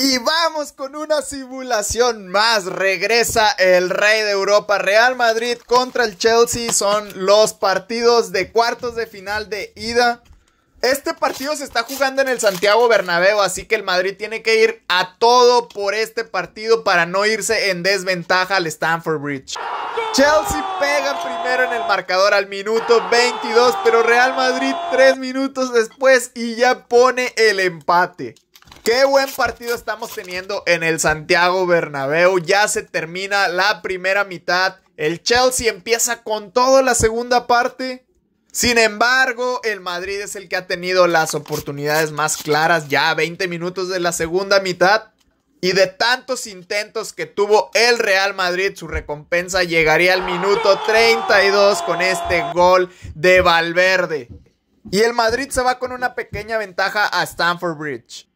Y vamos con una simulación más. Regresa el rey de Europa. Real Madrid contra el Chelsea son los partidos de cuartos de final de ida. Este partido se está jugando en el Santiago Bernabéu, así que el Madrid tiene que ir a todo por este partido para no irse en desventaja al Stamford Bridge. Chelsea pega primero en el marcador al minuto 22, pero Real Madrid tres minutos después y ya pone el empate. Qué buen partido estamos teniendo en el Santiago Bernabéu. Ya se termina la primera mitad. El Chelsea empieza con toda la segunda parte. Sin embargo, el Madrid es el que ha tenido las oportunidades más claras ya a 20 minutos de la segunda mitad. Y de tantos intentos que tuvo el Real Madrid, su recompensa llegaría al minuto 32 con este gol de Valverde. Y el Madrid se va con una pequeña ventaja a Stamford Bridge.